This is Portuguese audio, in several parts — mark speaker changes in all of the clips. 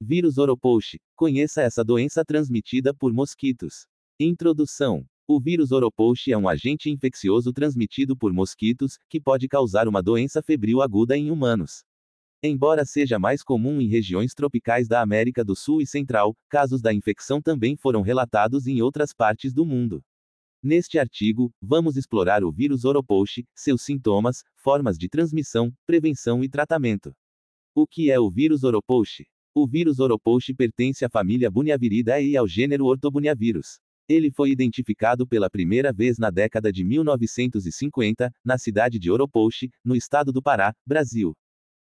Speaker 1: Vírus Oropouche. Conheça essa doença transmitida por mosquitos. Introdução. O vírus Oropouche é um agente infeccioso transmitido por mosquitos, que pode causar uma doença febril aguda em humanos. Embora seja mais comum em regiões tropicais da América do Sul e Central, casos da infecção também foram relatados em outras partes do mundo. Neste artigo, vamos explorar o vírus Oropouche, seus sintomas, formas de transmissão, prevenção e tratamento. O que é o vírus Oropouche? O vírus Oropouche pertence à família Buniaviridae e ao gênero Ortobuniavirus. Ele foi identificado pela primeira vez na década de 1950, na cidade de Oropouche, no estado do Pará, Brasil.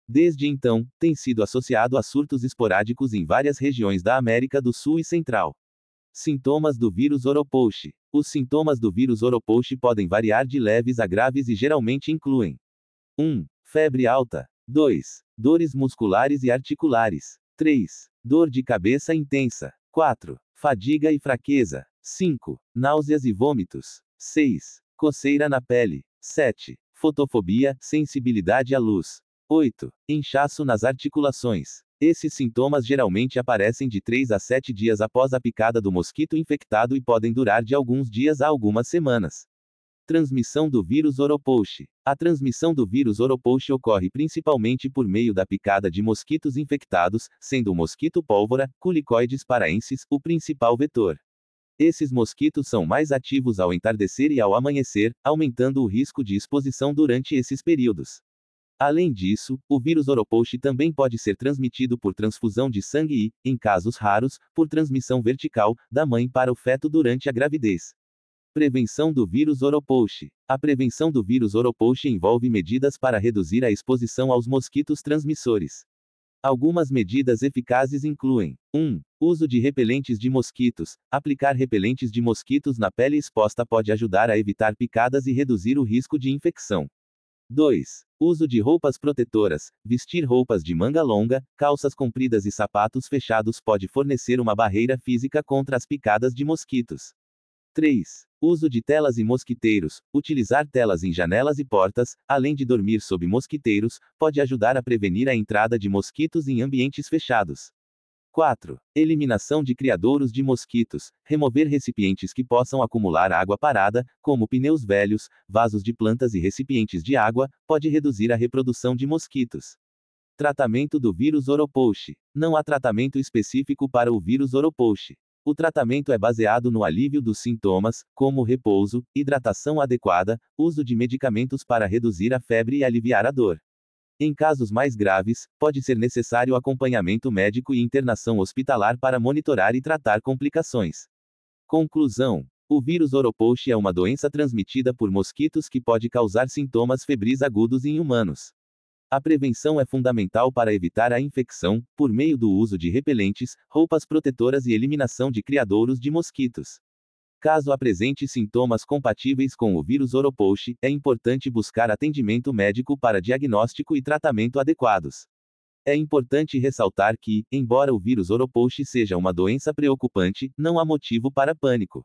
Speaker 1: Desde então, tem sido associado a surtos esporádicos em várias regiões da América do Sul e Central. Sintomas do vírus Oropouche. Os sintomas do vírus Oropouche podem variar de leves a graves e geralmente incluem: 1. Febre alta. 2. Dores musculares e articulares. 3. Dor de cabeça intensa. 4. Fadiga e fraqueza. 5. Náuseas e vômitos. 6. Coceira na pele. 7. Fotofobia, sensibilidade à luz. 8. Inchaço nas articulações. Esses sintomas geralmente aparecem de 3 a 7 dias após a picada do mosquito infectado e podem durar de alguns dias a algumas semanas. Transmissão do vírus Oropoche. A transmissão do vírus Oropoche ocorre principalmente por meio da picada de mosquitos infectados, sendo o mosquito pólvora, culicoides paraensis, o principal vetor. Esses mosquitos são mais ativos ao entardecer e ao amanhecer, aumentando o risco de exposição durante esses períodos. Além disso, o vírus Oropoche também pode ser transmitido por transfusão de sangue e, em casos raros, por transmissão vertical, da mãe para o feto durante a gravidez. Prevenção do vírus Oropoche. A prevenção do vírus Oropoche envolve medidas para reduzir a exposição aos mosquitos transmissores. Algumas medidas eficazes incluem: 1. Uso de repelentes de mosquitos. Aplicar repelentes de mosquitos na pele exposta pode ajudar a evitar picadas e reduzir o risco de infecção. 2. Uso de roupas protetoras. Vestir roupas de manga longa, calças compridas e sapatos fechados pode fornecer uma barreira física contra as picadas de mosquitos. 3. Uso de telas e mosquiteiros. Utilizar telas em janelas e portas, além de dormir sob mosquiteiros, pode ajudar a prevenir a entrada de mosquitos em ambientes fechados. 4. Eliminação de criadouros de mosquitos. Remover recipientes que possam acumular água parada, como pneus velhos, vasos de plantas e recipientes de água, pode reduzir a reprodução de mosquitos. Tratamento do vírus Oropouche. Não há tratamento específico para o vírus Oropouche. O tratamento é baseado no alívio dos sintomas, como repouso, hidratação adequada, uso de medicamentos para reduzir a febre e aliviar a dor. Em casos mais graves, pode ser necessário acompanhamento médico e internação hospitalar para monitorar e tratar complicações. Conclusão: O vírus Oropouche é uma doença transmitida por mosquitos que pode causar sintomas febris agudos em humanos. A prevenção é fundamental para evitar a infecção, por meio do uso de repelentes, roupas protetoras e eliminação de criadouros de mosquitos. Caso apresente sintomas compatíveis com o vírus Oropoche, é importante buscar atendimento médico para diagnóstico e tratamento adequados. É importante ressaltar que, embora o vírus Oropoche seja uma doença preocupante, não há motivo para pânico.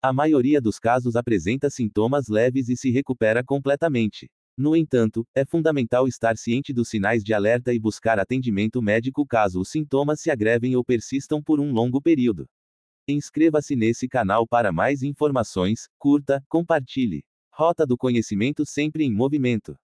Speaker 1: A maioria dos casos apresenta sintomas leves e se recupera completamente. No entanto, é fundamental estar ciente dos sinais de alerta e buscar atendimento médico caso os sintomas se agrevem ou persistam por um longo período. Inscreva-se nesse canal para mais informações, curta, compartilhe. Rota do Conhecimento sempre em movimento.